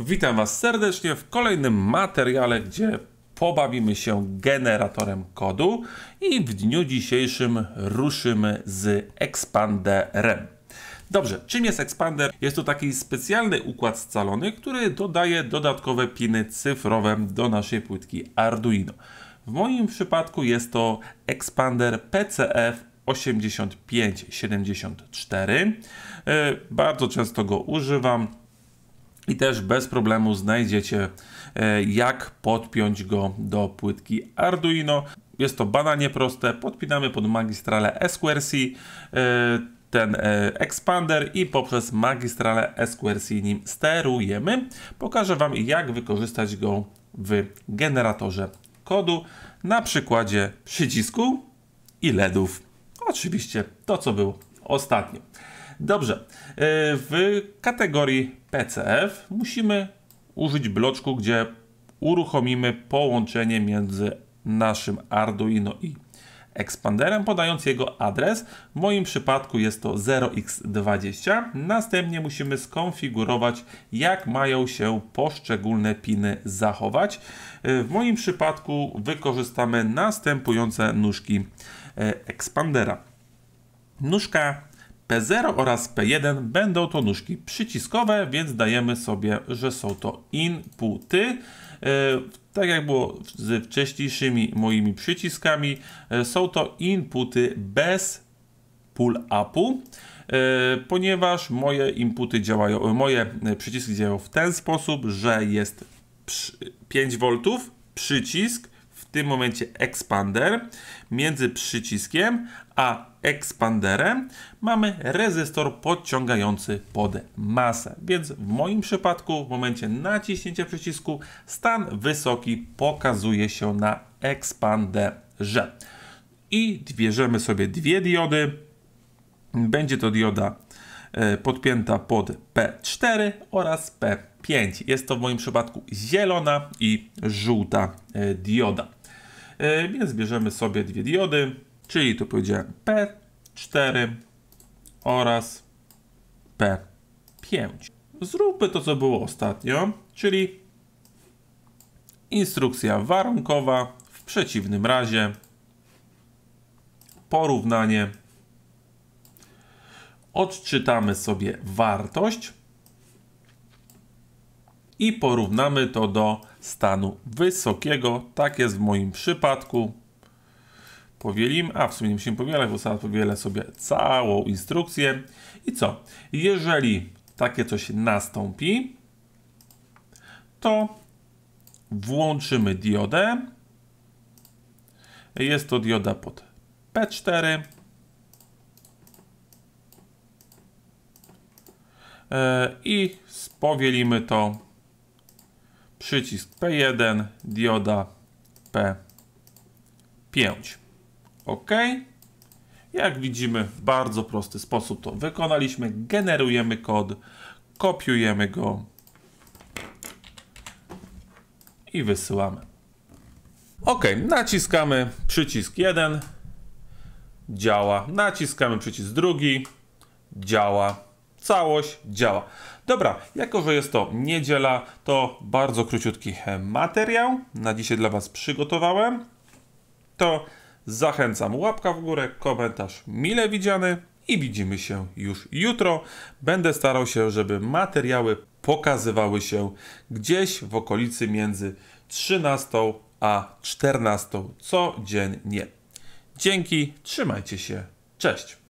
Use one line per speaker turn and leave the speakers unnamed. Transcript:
Witam Was serdecznie w kolejnym materiale, gdzie pobawimy się generatorem kodu i w dniu dzisiejszym ruszymy z expanderem. Dobrze, czym jest expander? Jest to taki specjalny układ scalony, który dodaje dodatkowe piny cyfrowe do naszej płytki Arduino. W moim przypadku jest to expander PCF 8574. Bardzo często go używam i też bez problemu znajdziecie e, jak podpiąć go do płytki Arduino. Jest to bananie proste, podpinamy pod magistralę SQRC e, ten e, expander i poprzez magistralę SQRC nim sterujemy. Pokażę Wam jak wykorzystać go w generatorze kodu na przykładzie przycisku i LEDów. Oczywiście to co było ostatnio. Dobrze, e, w kategorii PCF musimy użyć bloczku, gdzie uruchomimy połączenie między naszym Arduino i ekspanderem, podając jego adres. W moim przypadku jest to 0x20. Następnie musimy skonfigurować, jak mają się poszczególne piny zachować. E, w moim przypadku wykorzystamy następujące nóżki e, ekspandera. Nóżka P0 oraz P1 będą to nóżki przyciskowe, więc dajemy sobie, że są to inputy. E, tak jak było z wcześniejszymi moimi przyciskami, e, są to inputy bez pull-upu e, ponieważ moje inputy działają, moje przyciski działają w ten sposób, że jest 5V przycisk, tym momencie expander. Między przyciskiem a ekspanderem mamy rezystor podciągający pod masę. Więc w moim przypadku w momencie naciśnięcia przycisku stan wysoki pokazuje się na ekspanderze. I bierzemy sobie dwie diody. Będzie to dioda e, podpięta pod P4 oraz P5. Jest to w moim przypadku zielona i żółta e, dioda. E, więc bierzemy sobie dwie diody, czyli tu powiedziałem P4 oraz P5. Zróbmy to, co było ostatnio, czyli instrukcja warunkowa, w przeciwnym razie porównanie odczytamy sobie wartość i porównamy to do stanu wysokiego. Tak jest w moim przypadku. Powielim, a w sumie nie musimy powielać, bo sam powielę sobie całą instrukcję. I co? Jeżeli takie coś nastąpi, to włączymy diodę. Jest to dioda pod P4. E, I spowielimy to przycisk P1, dioda P5. OK. Jak widzimy, w bardzo prosty sposób to wykonaliśmy. Generujemy kod, kopiujemy go i wysyłamy. OK, naciskamy przycisk 1, działa. Naciskamy przycisk drugi, działa całość działa. Dobra, jako że jest to niedziela, to bardzo króciutki e, materiał na dzisiaj dla Was przygotowałem. To zachęcam łapka w górę, komentarz mile widziany i widzimy się już jutro. Będę starał się, żeby materiały pokazywały się gdzieś w okolicy między 13 a 14 codziennie. Dzięki, trzymajcie się, cześć!